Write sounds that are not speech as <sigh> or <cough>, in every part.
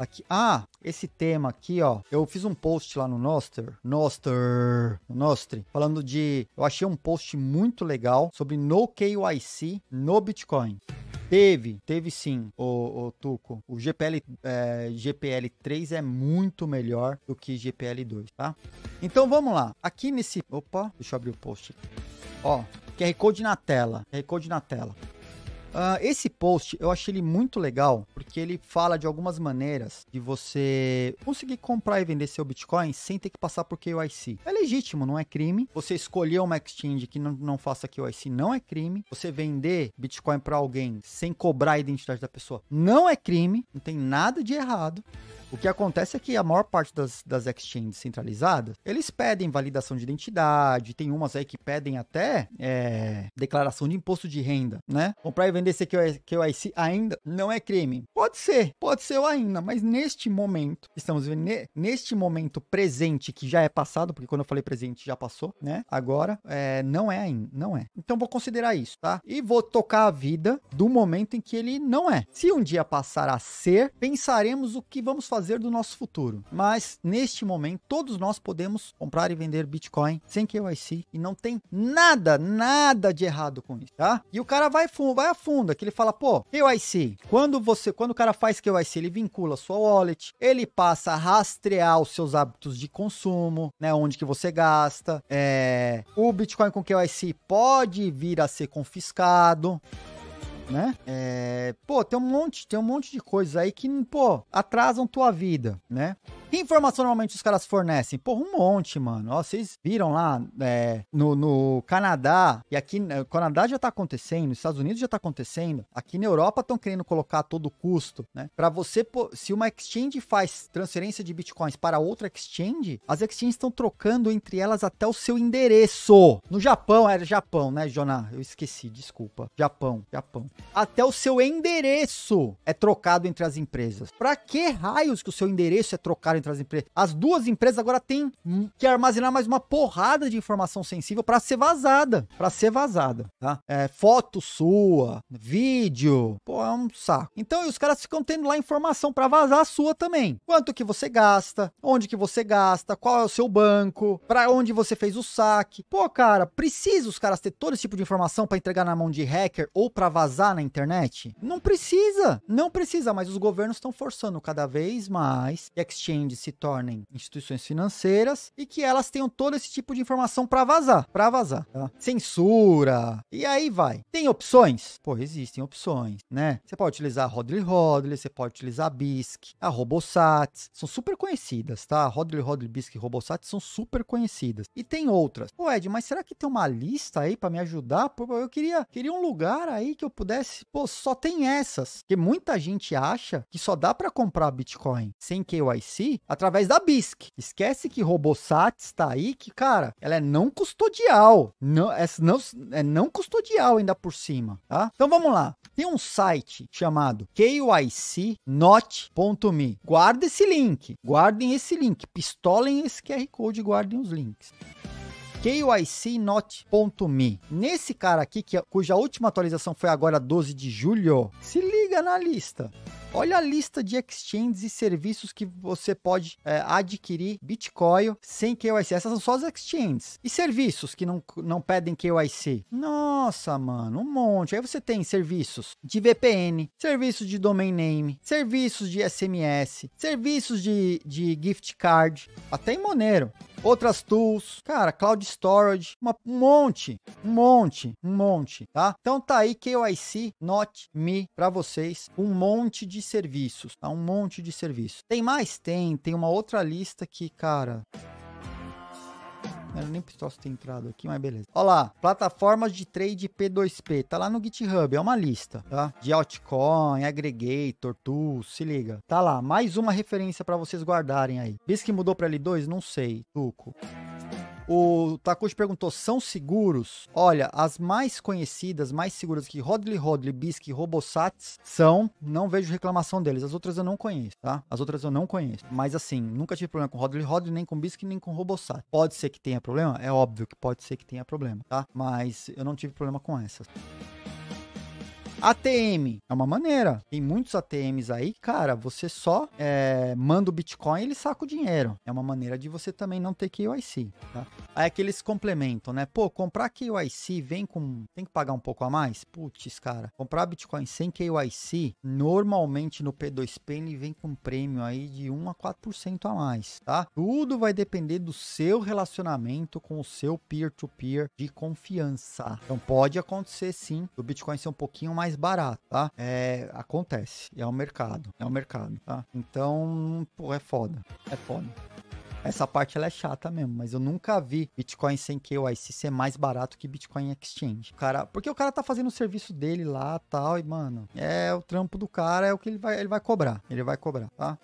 Aqui. Ah, esse tema aqui, ó. Eu fiz um post lá no Noster. Noster. Nostre. Falando de. Eu achei um post muito legal sobre no KYC no Bitcoin. Teve, teve sim, o, o Tuco. O GPL, é, GPL 3 é muito melhor do que GPL 2, tá? Então vamos lá. Aqui nesse. Opa, deixa eu abrir o post. Ó, QR Code na tela. QR Code na tela. Uh, esse post eu achei ele muito legal, porque ele fala de algumas maneiras de você conseguir comprar e vender seu Bitcoin sem ter que passar por KYC. É legítimo, não é crime. Você escolher uma exchange que não, não faça KYC não é crime. Você vender Bitcoin para alguém sem cobrar a identidade da pessoa não é crime. Não tem nada de errado. O que acontece é que a maior parte das, das exchanges centralizadas, eles pedem validação de identidade, tem umas aí que pedem até é, declaração de imposto de renda, né? Comprar então, e vender CQIC ainda não é crime. Pode ser, pode ser ou ainda, mas neste momento, estamos vendo, neste momento presente, que já é passado, porque quando eu falei presente já passou, né? Agora, é, não é ainda, não é. Então vou considerar isso, tá? E vou tocar a vida do momento em que ele não é. Se um dia passar a ser, pensaremos o que vamos fazer fazer do nosso futuro. Mas neste momento, todos nós podemos comprar e vender Bitcoin sem KYC e não tem nada, nada de errado com isso, tá? E o cara vai fundo, vai a fundo, que ele fala, pô, KYC, quando você, quando o cara faz KYC, ele vincula sua wallet, ele passa a rastrear os seus hábitos de consumo, né, onde que você gasta, é, o Bitcoin com KYC pode vir a ser confiscado né? É, pô, tem um monte, tem um monte de coisas aí que, pô, atrasam tua vida, né? Que informação normalmente os caras fornecem? Porra, um monte, mano. Ó, vocês viram lá é, no, no, Canadá, e aqui no né, Canadá já tá acontecendo, nos Estados Unidos já tá acontecendo, aqui na Europa estão querendo colocar todo todo custo, né? Pra você, se uma exchange faz transferência de bitcoins para outra exchange, as exchanges estão trocando entre elas até o seu endereço. No Japão, era é, Japão, né, Joná? Eu esqueci, desculpa. Japão, Japão. Até o seu endereço é trocado entre as empresas. Pra que raios que o seu endereço é trocado? entre as empresas. As duas empresas agora têm hum, que armazenar mais uma porrada de informação sensível para ser vazada, para ser vazada, tá? É, foto sua, vídeo, pô, é um saco. Então, os caras ficam tendo lá informação para vazar a sua também. Quanto que você gasta, onde que você gasta, qual é o seu banco, para onde você fez o saque. Pô, cara, precisa os caras ter todo esse tipo de informação para entregar na mão de hacker ou para vazar na internet? Não precisa, não precisa, mas os governos estão forçando cada vez mais exchange se tornem instituições financeiras e que elas tenham todo esse tipo de informação para vazar, para vazar. Tá? Censura, e aí vai. Tem opções? Pô, existem opções, né? Você pode utilizar a Rodley você pode utilizar a BISC, a Robosat, são super conhecidas, tá? A Rodley BISC e Robosat são super conhecidas. E tem outras. Pô, Ed, mas será que tem uma lista aí para me ajudar? Pô, eu queria, queria um lugar aí que eu pudesse, pô, só tem essas. Porque muita gente acha que só dá para comprar Bitcoin sem KYC através da BISC. Esquece que Robosat está aí, que, cara, ela é não custodial. Não, é, não, é não custodial ainda por cima, tá? Então vamos lá. Tem um site chamado kycnot.me. Guarda esse link. Guardem esse link. Pistolem esse QR Code e guardem os links kycnot.me. Nesse cara aqui, que, é, cuja última atualização foi agora 12 de julho, se liga na lista. Olha a lista de exchanges e serviços que você pode é, adquirir Bitcoin sem KYC. Essas são só as exchanges. E serviços que não, não pedem KYC? Nossa, mano, um monte. Aí você tem serviços de VPN, serviços de domain name, serviços de SMS, serviços de, de gift card, até em Monero. Outras tools, cara, cloud storage, uma, um monte, um monte, um monte, tá? Então tá aí KYC Not Me para vocês, um monte de serviços, tá? Um monte de serviços. Tem mais? Tem. Tem uma outra lista que, cara... Eu nem preciso ter entrado aqui, mas beleza. Olha lá, plataformas de trade P2P. Tá lá no GitHub, é uma lista, tá? De altcoin, aggregator, tools, se liga. Tá lá, mais uma referência para vocês guardarem aí. Bis que mudou para L2? Não sei, Tuco. O Takushi perguntou: são seguros? Olha, as mais conhecidas, mais seguras que Rodley Rodley, Bisque e Robosats são. Não vejo reclamação deles. As outras eu não conheço, tá? As outras eu não conheço. Mas assim, nunca tive problema com Rodley Rodley, nem com Bisque, nem com Robosat. Pode ser que tenha problema? É óbvio que pode ser que tenha problema, tá? Mas eu não tive problema com essas. ATM é uma maneira. Tem muitos ATMs aí, cara, você só é, manda o Bitcoin e ele saca o dinheiro. É uma maneira de você também não ter KYC, tá? Aí aqueles complementam, né? Pô, comprar KYC vem com... tem que pagar um pouco a mais? Putz, cara, comprar Bitcoin sem KYC, normalmente no P2P ele vem com prêmio aí de 1 a 4% a mais, tá? Tudo vai depender do seu relacionamento com o seu peer-to-peer -peer de confiança. Então pode acontecer sim do Bitcoin ser um pouquinho mais barato, tá? É, acontece. É o mercado. É o mercado, tá? Então, pô, é foda. É foda. Essa parte ela é chata mesmo, mas eu nunca vi Bitcoin sem KYC ser mais barato que Bitcoin Exchange. O cara, porque o cara tá fazendo o serviço dele lá, tal, e mano, é o trampo do cara, é o que ele vai, ele vai cobrar, ele vai cobrar, tá?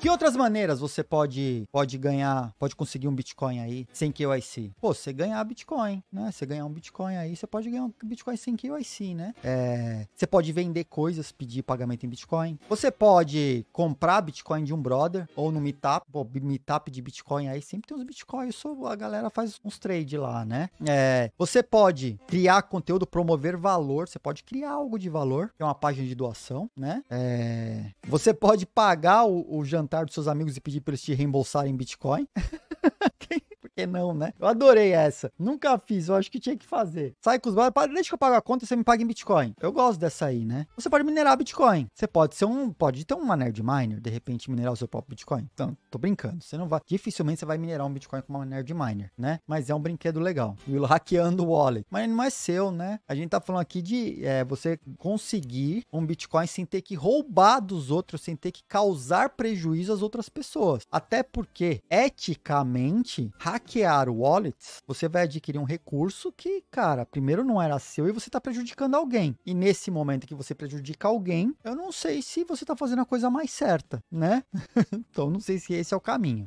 Que outras maneiras você pode, pode ganhar, pode conseguir um Bitcoin aí sem KYC? Pô, você ganhar Bitcoin, né? Você ganhar um Bitcoin aí, você pode ganhar um Bitcoin sem KYC, né? É, você pode vender coisas, pedir pagamento em Bitcoin. Você pode comprar Bitcoin de um brother ou no Meetup, pô, Meetup de Bitcoin aí sempre tem uns Bitcoin, a galera faz uns trade lá, né? É, você pode criar conteúdo, promover valor, você pode criar algo de valor, é uma página de doação, né? É, você pode pagar o, o jantar levantar dos seus amigos e pedir para eles te reembolsarem Bitcoin. <laughs> Quem que não, né? Eu adorei essa. Nunca fiz, eu acho que tinha que fazer. Sai com os bares, deixa que eu pago a conta e você me paga em Bitcoin. Eu gosto dessa aí, né? Você pode minerar Bitcoin. Você pode ser um, pode ter uma nerd miner, de repente minerar o seu próprio Bitcoin. Então, tô brincando. Você não vai, dificilmente você vai minerar um Bitcoin com uma nerd miner, né? Mas é um brinquedo legal. Will hackeando o wallet. Mas não é seu, né? A gente tá falando aqui de é, você conseguir um Bitcoin sem ter que roubar dos outros, sem ter que causar prejuízo às outras pessoas. Até porque, eticamente, hack hackear o wallet, você vai adquirir um recurso que, cara, primeiro não era seu e você está prejudicando alguém. E nesse momento que você prejudica alguém, eu não sei se você está fazendo a coisa mais certa, né? <laughs> então não sei se esse é o caminho.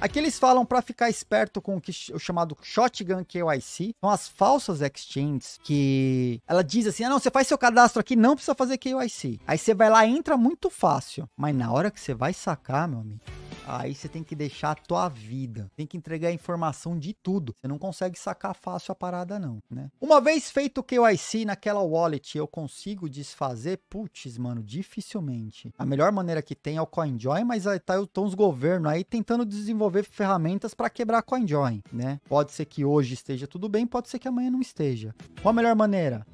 Aqui eles falam para ficar esperto com o, que, o chamado Shotgun KYC, são as falsas exchanges que ela diz assim: ah, não, você faz seu cadastro aqui, não precisa fazer KYC. Aí você vai lá, entra muito fácil, mas na hora que você vai sacar, meu amigo. Aí você tem que deixar a tua vida. Tem que entregar informação de tudo. Você não consegue sacar fácil a parada, não, né? Uma vez feito o KYC naquela wallet, eu consigo desfazer? Putz, mano, dificilmente. A melhor maneira que tem é o CoinJoin, mas aí tá, estão os governos aí tentando desenvolver ferramentas para quebrar a CoinJoin, né? Pode ser que hoje esteja tudo bem, pode ser que amanhã não esteja. Qual a melhor maneira?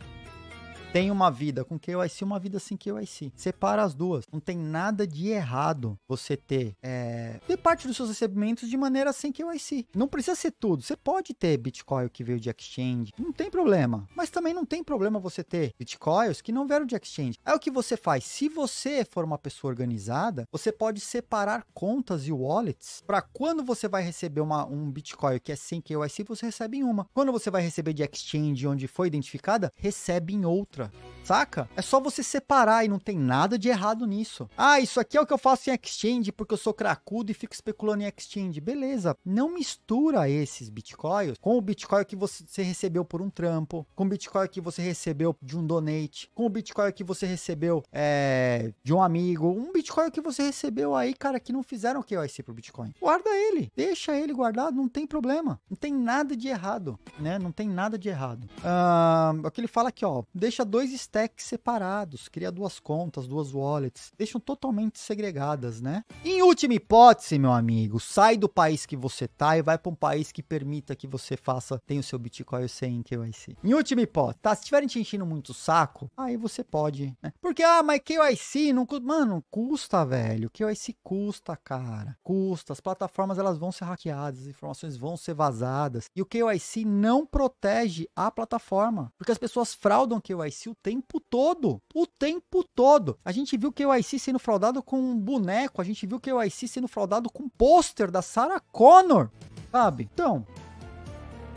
tem uma vida com KYC, uma vida sem KYC. Separa as duas. Não tem nada de errado você ter, é, ter parte dos seus recebimentos de maneira sem KYC. Não precisa ser tudo. Você pode ter Bitcoin que veio de exchange, não tem problema. Mas também não tem problema você ter Bitcoins que não vieram de exchange. É o que você faz. Se você for uma pessoa organizada, você pode separar contas e wallets para quando você vai receber uma, um Bitcoin que é sem KYC, você recebe em uma. Quando você vai receber de exchange onde foi identificada, recebe em outra. Bora! saca? É só você separar e não tem nada de errado nisso. Ah, isso aqui é o que eu faço em exchange porque eu sou cracudo e fico especulando em exchange. Beleza, não mistura esses bitcoins com o bitcoin que você recebeu por um trampo, com o bitcoin que você recebeu de um donate, com o bitcoin que você recebeu é, de um amigo, um bitcoin que você recebeu aí, cara, que não fizeram KYC pro bitcoin. Guarda ele, deixa ele guardado, não tem problema. Não tem nada de errado, né? Não tem nada de errado. Ah, aqui é ele fala aqui, ó, deixa dois estados stacks separados, cria duas contas, duas wallets, deixam totalmente segregadas, né? Em última hipótese, meu amigo, sai do país que você tá e vai para um país que permita que você faça, tem o seu Bitcoin sem KYC. Em última hipótese, tá? Se tiverem te enchendo muito o saco, aí você pode, né? Porque, ah, mas KYC não custa. Mano, custa, velho. KYC custa, cara. Custa. As plataformas elas vão ser hackeadas, as informações vão ser vazadas. E o KYC não protege a plataforma. Porque as pessoas fraudam o KYC o tempo tempo todo. O tempo todo. A gente viu que o IC sendo fraudado com um boneco, a gente viu que o IC sendo fraudado com um pôster da Sarah Connor, sabe? Então,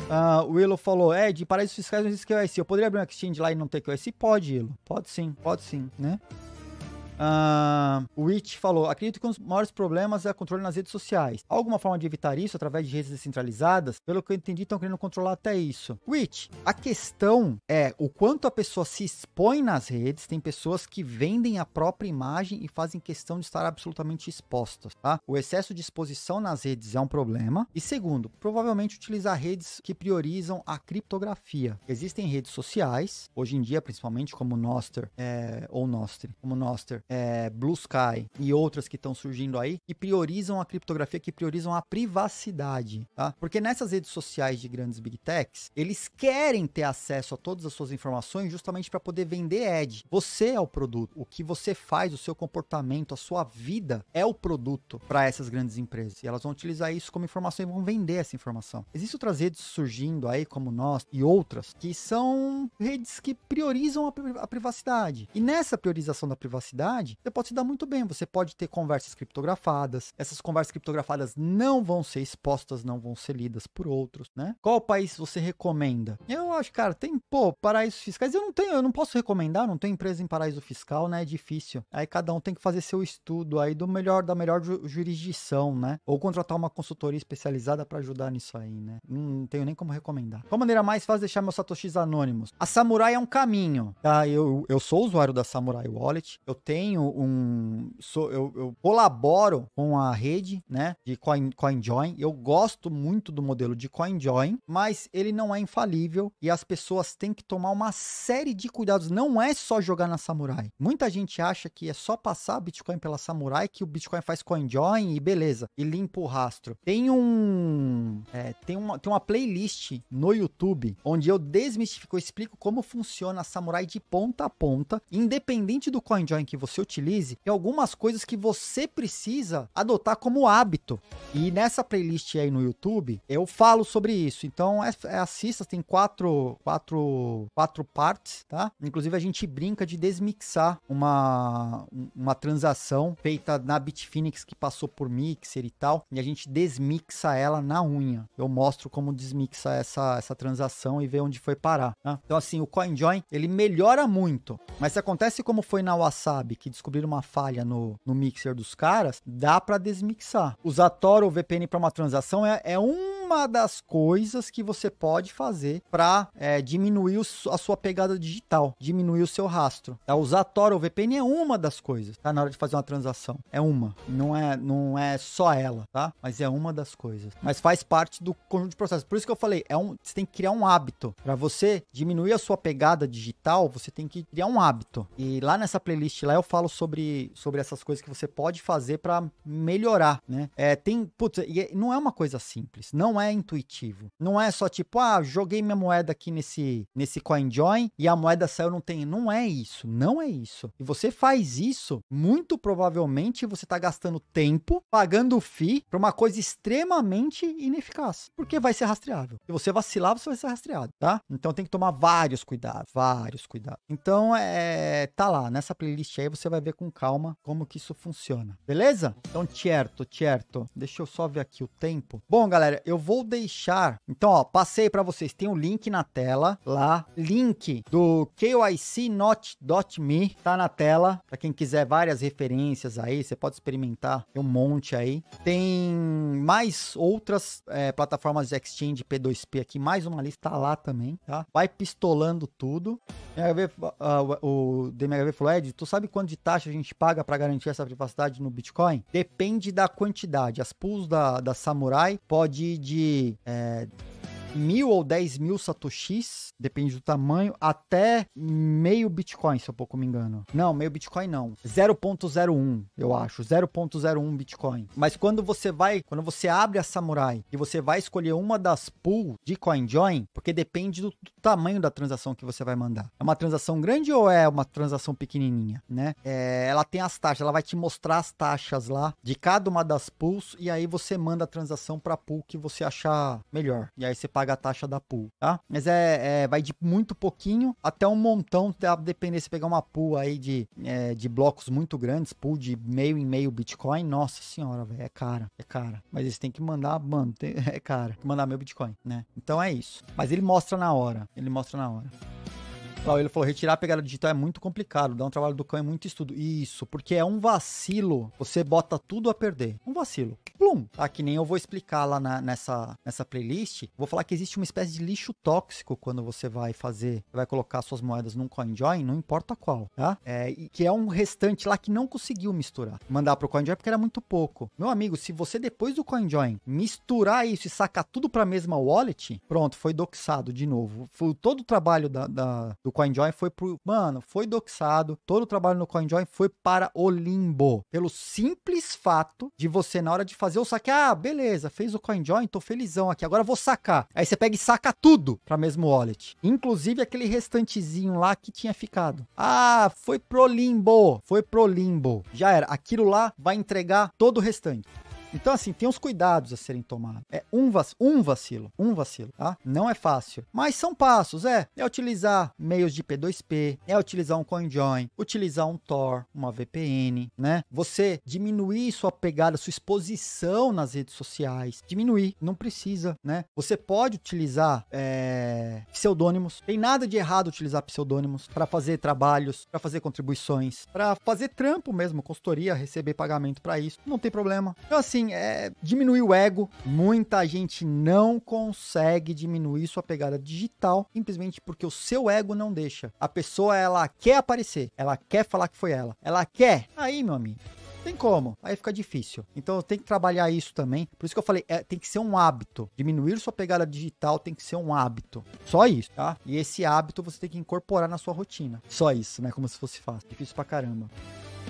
Uh, o Willow falou, é, Ed, paraísos fiscais não existe IC. Eu poderia abrir um exchange lá e não ter que o IC? Pode, Willow. Pode sim, pode sim, né? Uh, o Rich falou: acredito que um dos maiores problemas é o controle nas redes sociais. Há alguma forma de evitar isso através de redes descentralizadas? Pelo que eu entendi, estão querendo controlar até isso. Rich, a questão é o quanto a pessoa se expõe nas redes. Tem pessoas que vendem a própria imagem e fazem questão de estar absolutamente expostas, tá? O excesso de exposição nas redes é um problema. E segundo, provavelmente utilizar redes que priorizam a criptografia. Existem redes sociais, hoje em dia, principalmente como Nostr é, ou Nostr, como Nostr, é, Blue Sky e outras que estão surgindo aí, que priorizam a criptografia, que priorizam a privacidade, tá? Porque nessas redes sociais de grandes big techs, eles querem ter acesso a todas as suas informações justamente para poder vender ad. Você é o produto, o que você faz, o seu comportamento, a sua vida é o produto para essas grandes empresas. E elas vão utilizar isso como informação e vão vender essa informação. Existem outras redes surgindo aí, como nós e outras, que são redes que priorizam a privacidade. E nessa priorização da privacidade, comunidade, você pode se dar muito bem, você pode ter conversas criptografadas, essas conversas criptografadas não vão ser expostas, não vão ser lidas por outros, né? Qual país você recomenda? Eu acho, cara, tem, pô, paraísos fiscais, eu não tenho, eu não posso recomendar, não tenho empresa em paraíso fiscal, né? É difícil. Aí cada um tem que fazer seu estudo aí do melhor, da melhor ju jurisdição, né? Ou contratar uma consultoria especializada para ajudar nisso aí, né? Não tenho nem como recomendar. Qual maneira mais fácil deixar meus satoshis anônimos? A Samurai é um caminho, tá? Eu, eu sou usuário da Samurai Wallet, eu tenho tenho um. Sou, eu, eu colaboro com a rede, né? De Coin, CoinJoin. Eu gosto muito do modelo de CoinJoin, mas ele não é infalível e as pessoas têm que tomar uma série de cuidados. Não é só jogar na Samurai. Muita gente acha que é só passar Bitcoin pela Samurai que o Bitcoin faz CoinJoin e beleza, e limpa o rastro. Tem um. É, tem, uma, tem uma playlist no YouTube onde eu desmistifico, eu explico como funciona a Samurai de ponta a ponta, independente do CoinJoin que você você utilize e algumas coisas que você precisa adotar como hábito. E nessa playlist aí no YouTube, eu falo sobre isso. Então, é, é, assista, tem quatro, quatro, quatro partes, tá? Inclusive, a gente brinca de desmixar uma, uma transação feita na Bitfinex que passou por Mixer e tal, e a gente desmixa ela na unha. Eu mostro como desmixa essa, essa transação e ver onde foi parar. Tá? Então, assim, o CoinJoin, ele melhora muito. Mas se acontece como foi na Wasabi, que descobriram uma falha no, no mixer dos caras, dá para desmixar. Usar Tor ou VPN para uma transação é, é um uma das coisas que você pode fazer para é, diminuir a sua pegada digital, diminuir o seu rastro. Tá? Usar Tor ou VPN é uma das coisas, tá? Na hora de fazer uma transação. É uma. Não é, não é só ela, tá? Mas é uma das coisas. Mas faz parte do conjunto de processos. Por isso que eu falei, é um, você tem que criar um hábito. Para você diminuir a sua pegada digital, você tem que criar um hábito. E lá nessa playlist lá eu falo sobre, sobre essas coisas que você pode fazer para melhorar, né? É, tem, putz, é, não é uma coisa simples. Não não é intuitivo. Não é só tipo, ah, joguei minha moeda aqui nesse, nesse CoinJoin e a moeda saiu, não tem. Não é isso, não é isso. E você faz isso, muito provavelmente você está gastando tempo pagando FII para uma coisa extremamente ineficaz, porque vai ser rastreável. Se você vacilar, você vai ser rastreado, tá? Então tem que tomar vários cuidados, vários cuidados. Então é, tá lá, nessa playlist aí você vai ver com calma como que isso funciona. Beleza? Então, certo, certo. Deixa eu só ver aqui o tempo. Bom, galera, eu vou vou deixar. Então, ó, passei para vocês, tem o um link na tela lá, link do kycnot.me, tá na tela, para quem quiser várias referências aí, você pode experimentar, tem um monte aí. Tem mais outras é, plataformas de exchange P2P aqui, mais uma lista tá lá também, tá? Vai pistolando tudo. MHV, uh, ah, o DMHV falou, Ed, tu sabe quanto de taxa a gente paga para garantir essa privacidade no Bitcoin? Depende da quantidade. As pools da, da Samurai pode ir de de é, mil ou dez mil satoshis, depende do tamanho, até meio Bitcoin, se eu pouco me engano. Não, meio Bitcoin não. 0.01, eu acho. 0.01 Bitcoin. Mas quando você vai, quando você abre a Samurai e você vai escolher uma das pools de CoinJoin, porque depende do, do tamanho da transação que você vai mandar. É uma transação grande ou é uma transação pequenininha, né? É, ela tem as taxas, ela vai te mostrar as taxas lá de cada uma das pools e aí você manda a transação para a pool que você achar melhor. E aí você paga a taxa da pool, tá? Mas é, é vai de muito pouquinho até um montão, a tá? depender se pegar uma pool aí de, é, de blocos muito grandes, pool de meio em meio Bitcoin, nossa senhora, velho, é cara, é cara. Mas eles têm que mandar, mano, tem, <laughs> é cara, mandar meu Bitcoin, né? Então é isso. Mas ele mostra na hora, ele mostra na hora digital. Ele falou: retirar a pegada digital é muito complicado, dá um trabalho do cão é muito estudo. Isso, porque é um vacilo. Você bota tudo a perder. Um vacilo. Plum. Tá, que nem eu vou explicar lá na, nessa, nessa playlist. Vou falar que existe uma espécie de lixo tóxico quando você vai fazer, vai colocar suas moedas num CoinJoin, não importa qual, tá? É, e que é um restante lá que não conseguiu misturar. Mandar pro CoinJoin porque era muito pouco. Meu amigo, se você depois do CoinJoin misturar isso e sacar tudo pra mesma wallet, pronto, foi doxado de novo. Foi todo o trabalho da, da do CoinJoin foi pro. Mano, foi doxado. Todo o trabalho no CoinJoin foi para o limbo. Pelo simples fato de você, na hora de fazer o saque, ah, beleza, fez o CoinJoin, tô felizão aqui, agora vou sacar. Aí você pega e saca tudo pra mesmo wallet. Inclusive aquele restantezinho lá que tinha ficado. Ah, foi pro limbo. Foi pro limbo. Já era. Aquilo lá vai entregar todo o restante. Então, assim, tem uns cuidados a serem tomados. É um, vac um vacilo, um vacilo, tá? Não é fácil. Mas são passos, é. É utilizar meios de P2P, é utilizar um CoinJoin, utilizar um Tor, uma VPN, né? Você diminuir sua pegada, sua exposição nas redes sociais. Diminuir, não precisa, né? Você pode utilizar é, pseudônimos. Tem nada de errado utilizar pseudônimos para fazer trabalhos, para fazer contribuições, para fazer trampo mesmo, consultoria, receber pagamento para isso. Não tem problema. Então, assim, assim, é, diminuir o ego. Muita gente não consegue diminuir sua pegada digital, simplesmente porque o seu ego não deixa. A pessoa, ela quer aparecer, ela quer falar que foi ela, ela quer. Aí, meu amigo, tem como, aí fica difícil. Então tem que trabalhar isso também. Por isso que eu falei, é, tem que ser um hábito. Diminuir sua pegada digital tem que ser um hábito. Só isso, tá? E esse hábito você tem que incorporar na sua rotina. Só isso, né? Como se fosse fácil. Difícil pra caramba.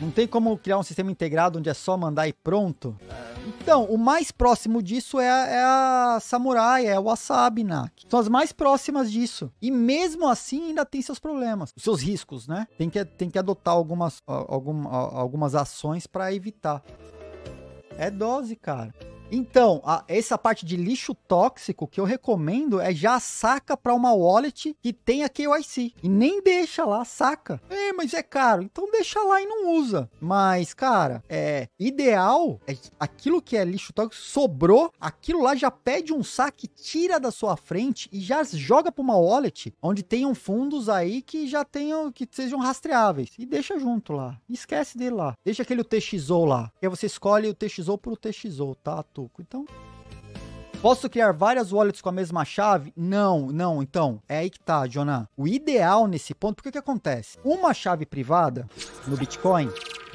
Não tem como criar um sistema integrado onde é só mandar e pronto. Então, o mais próximo disso é, é a Samurai, é o Wasabi Nak. Né? São as mais próximas disso. E mesmo assim ainda tem seus problemas, seus riscos, né? Tem que, tem que adotar algumas, algumas, algumas ações para evitar. É dose, cara. Então, a, essa parte de lixo tóxico que eu recomendo é já saca para uma wallet que tenha KYC. E nem deixa lá, saca. É, mas é caro. Então deixa lá e não usa. Mas, cara, é ideal é aquilo que é lixo tóxico sobrou, aquilo lá já pede um saque, tira da sua frente e já joga para uma wallet onde tenham fundos aí que já tenham que sejam rastreáveis e deixa junto lá. Esquece dele lá. Deixa aquele TXO lá. aí você escolhe o TXO pro TXO, tá? Então, Posso criar várias wallets com a mesma chave? Não, não. Então, é aí que tá, Jonah. O ideal nesse ponto, porque o que acontece? Uma chave privada no Bitcoin,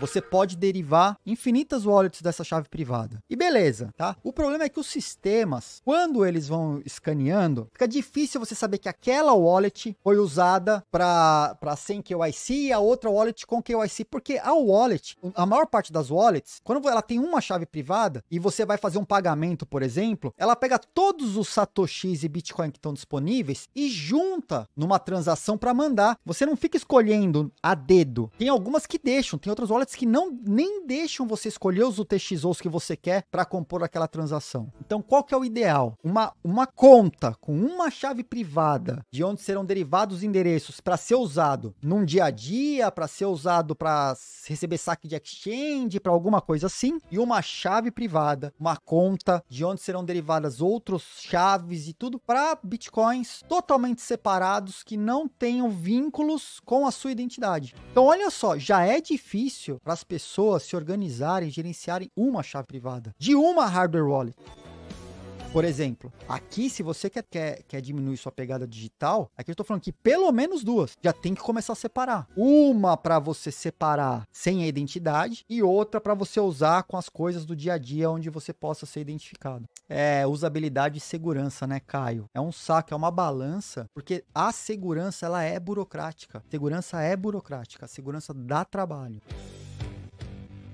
você pode derivar infinitas wallets dessa chave privada. E beleza, tá? O problema é que os sistemas, quando eles vão escaneando, fica difícil você saber que aquela wallet foi usada para sem KYC e a outra wallet com KYC, porque a wallet, a maior parte das wallets, quando ela tem uma chave privada e você vai fazer um pagamento, por exemplo, ela pega todos os satoshis e bitcoin que estão disponíveis e junta numa transação para mandar. Você não fica escolhendo a dedo. Tem algumas que deixam, tem outras wallets sites que não nem deixam você escolher os UTXOs que você quer para compor aquela transação. Então, qual que é o ideal? Uma, uma conta com uma chave privada de onde serão derivados endereços para ser usado num dia a dia, para ser usado para receber saque de exchange, para alguma coisa assim, e uma chave privada, uma conta de onde serão derivadas outras chaves e tudo para bitcoins totalmente separados que não tenham vínculos com a sua identidade. Então, olha só, já é difícil para as pessoas se organizarem, gerenciarem uma chave privada de uma hardware wallet. Por exemplo, aqui se você quer, quer, quer diminuir sua pegada digital, aqui eu estou falando que pelo menos duas já tem que começar a separar. Uma para você separar sem a identidade e outra para você usar com as coisas do dia a dia onde você possa ser identificado. É, usabilidade e segurança, né, Caio? É um saco, é uma balança, porque a segurança ela é burocrática. Segurança é burocrática, a segurança dá trabalho.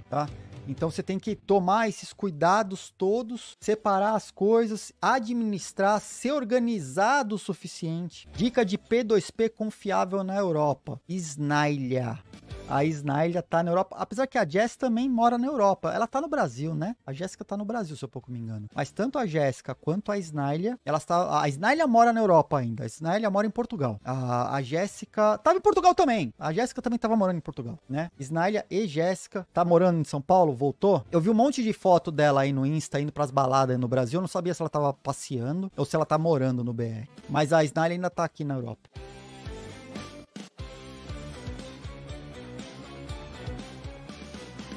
Tá? Então você tem que tomar esses cuidados todos, separar as coisas, administrar, ser organizado o suficiente. Dica de P2P confiável na Europa: Snailha. A Snyder tá na Europa, apesar que a Jess também mora na Europa. Ela tá no Brasil, né? A Jéssica tá no Brasil, se eu pouco me engano. Mas tanto a Jéssica quanto a Snyder, ela tá a Snyder mora na Europa ainda. A Snyder mora em Portugal. A, a Jéssica tava em Portugal também. A Jéssica também tava morando em Portugal, né? Snyder e Jéssica tá morando em São Paulo, voltou. Eu vi um monte de foto dela aí no Insta indo pras baladas no Brasil. Eu não sabia se ela tava passeando ou se ela tá morando no BR. Mas a Snyder ainda tá aqui na Europa.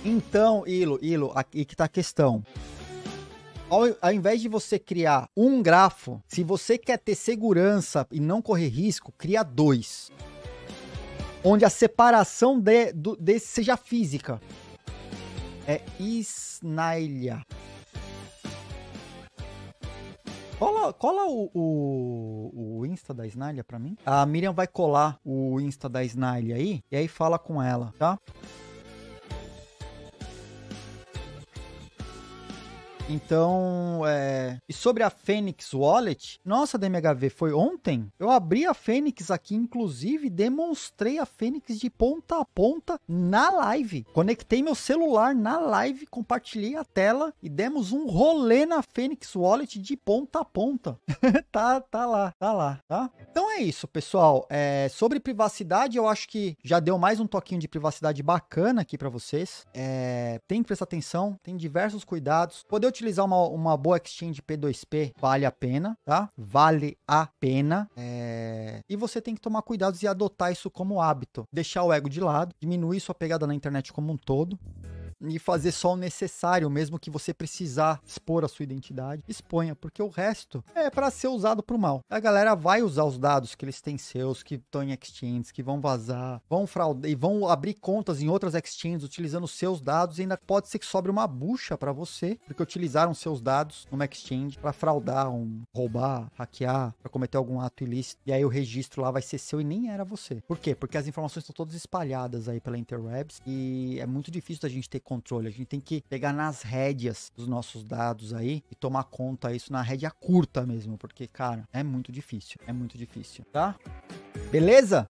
Então, Ilo, Ilo, aqui que tá a questão. Ao, ao, invés de você criar um grafo, se você quer ter segurança e não correr risco, cria dois. Onde a separação de, do, desse seja física. É Isnailha. Cola, cola o, o, o, Insta da Snailha pra mim. A Miriam vai colar o Insta da Snailha aí. E aí fala com ela, tá? Então, é... e sobre a Fênix Wallet, nossa DMHV, foi ontem? Eu abri a Fênix aqui, inclusive, demonstrei a Fênix de ponta a ponta na live. Conectei meu celular na live, compartilhei a tela e demos um rolê na Fênix Wallet de ponta a ponta. <laughs> tá, tá lá, tá lá, tá? Então é isso, pessoal. É... Sobre privacidade, eu acho que já deu mais um toquinho de privacidade bacana aqui para vocês. É... Tem que prestar atenção, tem diversos cuidados. Poder utilizar uma, uma boa exchange P2P, vale a pena, tá? Vale a pena. É... E você tem que tomar cuidado e adotar isso como hábito. Deixar o ego de lado, diminuir sua pegada na internet como um todo e fazer só o necessário, mesmo que você precisar expor a sua identidade, exponha, porque o resto é para ser usado para o mal. A galera vai usar os dados que eles têm seus, que estão em exchanges, que vão vazar, vão fraudar e vão abrir contas em outras exchanges utilizando seus dados e ainda pode ser que sobre uma bucha para você, porque utilizaram seus dados numa exchange para fraudar, um, roubar, hackear, para cometer algum ato ilícito. E aí o registro lá vai ser seu e nem era você. Por quê? Porque as informações estão todas espalhadas aí pela interwebs e é muito difícil da gente ter controle. A gente tem que pegar nas rédeas dos nossos dados aí e tomar conta isso na rédea curta mesmo, porque, cara, é muito difícil. É muito difícil, tá? Beleza?